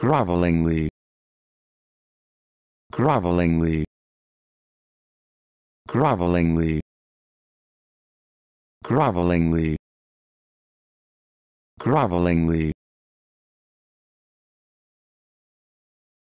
grovelingly grovelingly grovelingly grovelingly grovelingly